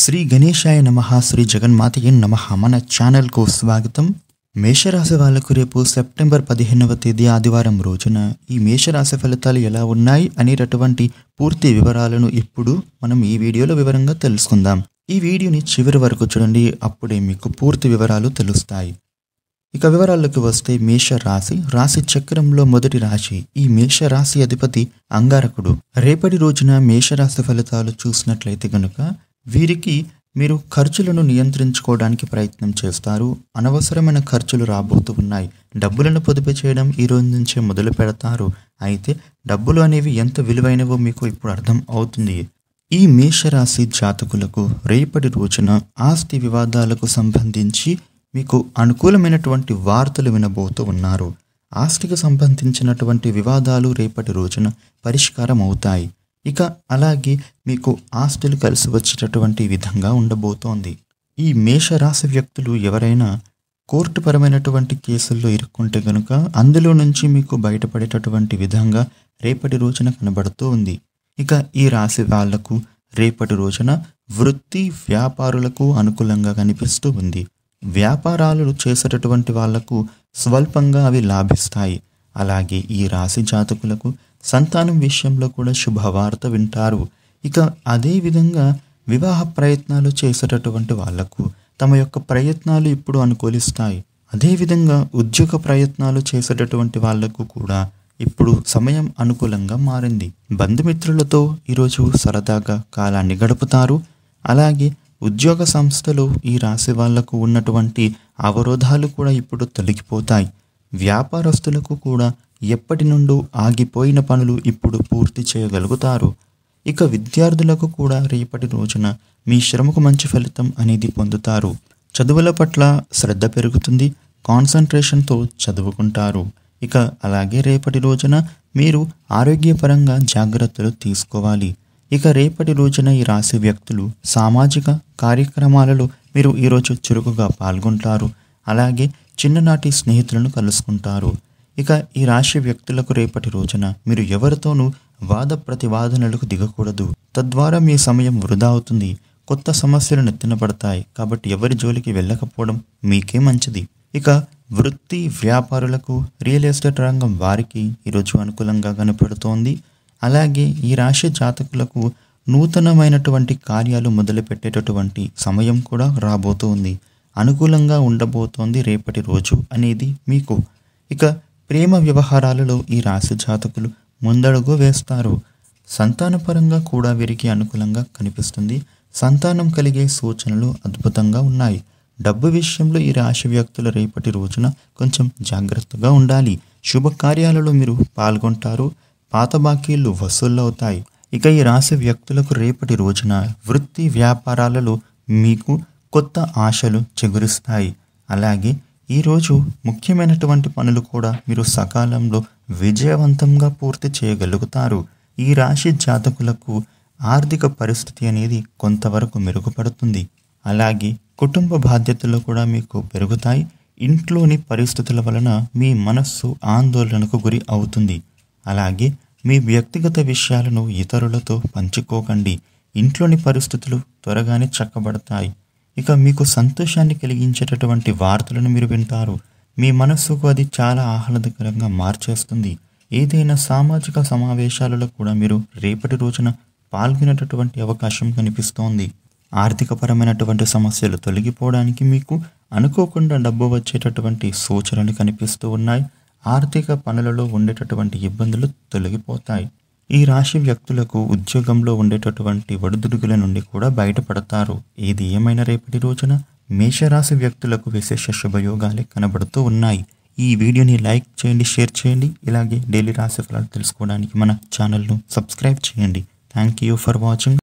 శ్రీ గణేశాయ నమ శ్రీ జగన్మాతయ్య నమ మన ఛానల్కు స్వాగతం మేషరాశి వాళ్ళకు రేపు సెప్టెంబర్ పదిహేనవ తేదీ ఆదివారం రోజున ఈ మేషరాశి ఫలితాలు ఎలా ఉన్నాయి అనేటటువంటి పూర్తి వివరాలను ఇప్పుడు మనం ఈ వీడియోలో వివరంగా తెలుసుకుందాం ఈ వీడియోని చివరి వరకు చూడండి అప్పుడే మీకు పూర్తి వివరాలు తెలుస్తాయి ఇక వివరాల్లోకి వస్తే మేషరాశి రాశి చక్రంలో మొదటి రాశి ఈ మేషరాశి అధిపతి అంగారకుడు రేపటి రోజున మేషరాశి ఫలితాలు చూసినట్లయితే గనుక వీరికి మీరు ఖర్చులను నియంత్రించుకోవడానికి ప్రయత్నం చేస్తారు అనవసరమైన ఖర్చులు రాబోతూ ఉన్నాయి డబ్బులను పొదుపు చేయడం ఈ రోజు నుంచే మొదలు పెడతారు అయితే డబ్బులు అనేవి ఎంత విలువైనవో మీకు ఇప్పుడు అర్థం అవుతుంది ఈ మేషరాశి జాతకులకు రేపటి రోజున ఆస్తి వివాదాలకు సంబంధించి మీకు అనుకూలమైనటువంటి వార్తలు వినబోతూ ఉన్నారు ఆస్తికి సంబంధించినటువంటి వివాదాలు రేపటి రోజున పరిష్కారం అవుతాయి ఇక అలాగే మీకు ఆస్తులు కలిసి వచ్చేటటువంటి విధంగా ఉండబోతోంది ఈ మేషరాశి వ్యక్తులు ఎవరైనా కోర్టు పరమైనటువంటి కేసుల్లో ఇరుక్కుంటే కనుక అందులో నుంచి మీకు బయటపడేటటువంటి విధంగా రేపటి రోజున కనబడుతూ ఉంది ఇక ఈ రాశి వాళ్లకు రేపటి రోజున వృత్తి వ్యాపారులకు అనుకూలంగా కనిపిస్తూ ఉంది వ్యాపారాలు చేసేటటువంటి వాళ్లకు స్వల్పంగా అవి లాభిస్తాయి అలాగే ఈ రాశి జాతకులకు సంతానం విషయంలో కూడా శుభవార్త వింటారు ఇక అదేవిధంగా వివాహ ప్రయత్నాలు చేసేటటువంటి వాళ్లకు తమ యొక్క ప్రయత్నాలు ఇప్పుడు అనుకూలిస్తాయి అదేవిధంగా ఉద్యోగ ప్రయత్నాలు చేసేటటువంటి వాళ్లకు కూడా ఇప్పుడు సమయం అనుకూలంగా మారింది బంధుమిత్రులతో ఈరోజు సరదాగా కాలాన్ని గడుపుతారు అలాగే ఉద్యోగ సంస్థలు ఈ రాశి వాళ్లకు ఉన్నటువంటి అవరోధాలు కూడా ఇప్పుడు తొలగిపోతాయి వ్యాపారస్తులకు కూడా ఎప్పటి నుండో ఆగిపోయిన పనులు ఇప్పుడు పూర్తి చేయగలుగుతారు ఇక విద్యార్థులకు కూడా రేపటి రోజున మీ శ్రమకు మంచి ఫలితం అనేది పొందుతారు చదువుల పట్ల శ్రద్ధ పెరుగుతుంది కాన్సన్ట్రేషన్తో చదువుకుంటారు ఇక అలాగే రేపటి రోజున మీరు ఆరోగ్యపరంగా జాగ్రత్తలు తీసుకోవాలి ఇక రేపటి రోజున ఈ రాసి వ్యక్తులు సామాజిక కార్యక్రమాలలో మీరు ఈరోజు చురుకుగా పాల్గొంటారు అలాగే చిన్ననాటి స్నేహితులను కలుసుకుంటారు ఇక ఈ రాశి వ్యక్తులకు రేపటి రోజున మీరు ఎవరితోనూ వాద ప్రతివాదనలకు దిగకూడదు తద్వారా మీ సమయం వృధా అవుతుంది కొత్త సమస్యలు నెత్తిన పడతాయి కాబట్టి ఎవరి జోలికి వెళ్ళకపోవడం మీకే మంచిది ఇక వృత్తి వ్యాపారులకు రియల్ ఎస్టేట్ రంగం వారికి ఈరోజు అనుకూలంగా కనపడుతోంది అలాగే ఈ రాశి జాతకులకు నూతనమైనటువంటి కార్యాలు మొదలుపెట్టేటటువంటి సమయం కూడా రాబోతోంది అనుకూలంగా ఉండబోతోంది రేపటి రోజు అనేది మీకు ఇక ప్రేమ వ్యవహారాలలో ఈ రాశి జాతకులు ముందడుగు వేస్తారు సంతానపరంగా కూడా వీరికి అనుకూలంగా కనిపిస్తుంది సంతానం కలిగే సూచనలు అద్భుతంగా ఉన్నాయి డబ్బు విషయంలో ఈ రాశి వ్యక్తుల రేపటి రోజున కొంచెం జాగ్రత్తగా ఉండాలి శుభకార్యాలలో మీరు పాల్గొంటారు పాత బాకీలు వసూళ్ళు అవుతాయి ఇక ఈ రాశి వ్యక్తులకు రేపటి రోజున వృత్తి వ్యాపారాలలో మీకు కొత్త ఆశలు చెగురుస్తాయి అలాగే ఈరోజు ముఖ్యమైనటువంటి పనులు కూడా మీరు సకాలంలో విజయవంతంగా పూర్తి చేయగలుగుతారు ఈ రాశి జాతకులకు ఆర్థిక పరిస్థితి అనేది కొంతవరకు మెరుగుపడుతుంది అలాగే కుటుంబ బాధ్యతలు కూడా మీకు పెరుగుతాయి ఇంట్లోని పరిస్థితుల వలన మీ మనస్సు ఆందోళనకు గురి అవుతుంది అలాగే మీ వ్యక్తిగత విషయాలను ఇతరులతో పంచుకోకండి ఇంట్లోని పరిస్థితులు త్వరగానే చక్కబడతాయి ఇక మీకు సంతోషాన్ని కలిగించేటటువంటి వార్తలను మీరు వింటారు మీ మనస్సుకు అది చాలా ఆహ్లాదకరంగా మార్చేస్తుంది ఏదైనా సామాజిక సమావేశాలలో కూడా మీరు రేపటి రోజున పాల్గొనేటటువంటి అవకాశం కనిపిస్తోంది ఆర్థికపరమైనటువంటి సమస్యలు తొలగిపోవడానికి మీకు అనుకోకుండా డబ్బు వచ్చేటటువంటి సూచనలు కనిపిస్తూ ఉన్నాయి ఆర్థిక పనులలో ఉండేటటువంటి ఇబ్బందులు తొలగిపోతాయి ఈ రాశి వ్యక్తులకు ఉద్యోగంలో ఉండేటటువంటి ఒడిదుడుగుల నుండి కూడా బయటపడతారు ఏది ఏమైనా రేపటి రోజున మేషరాశి వ్యక్తులకు విశేష శుభయోగాలే కనబడుతూ ఉన్నాయి ఈ వీడియోని లైక్ చేయండి షేర్ చేయండి ఇలాగే డైలీ రాశి ఫలాలు తెలుసుకోవడానికి మన ఛానల్ను సబ్స్క్రైబ్ చేయండి థ్యాంక్ యూ ఫర్ వాచింగ్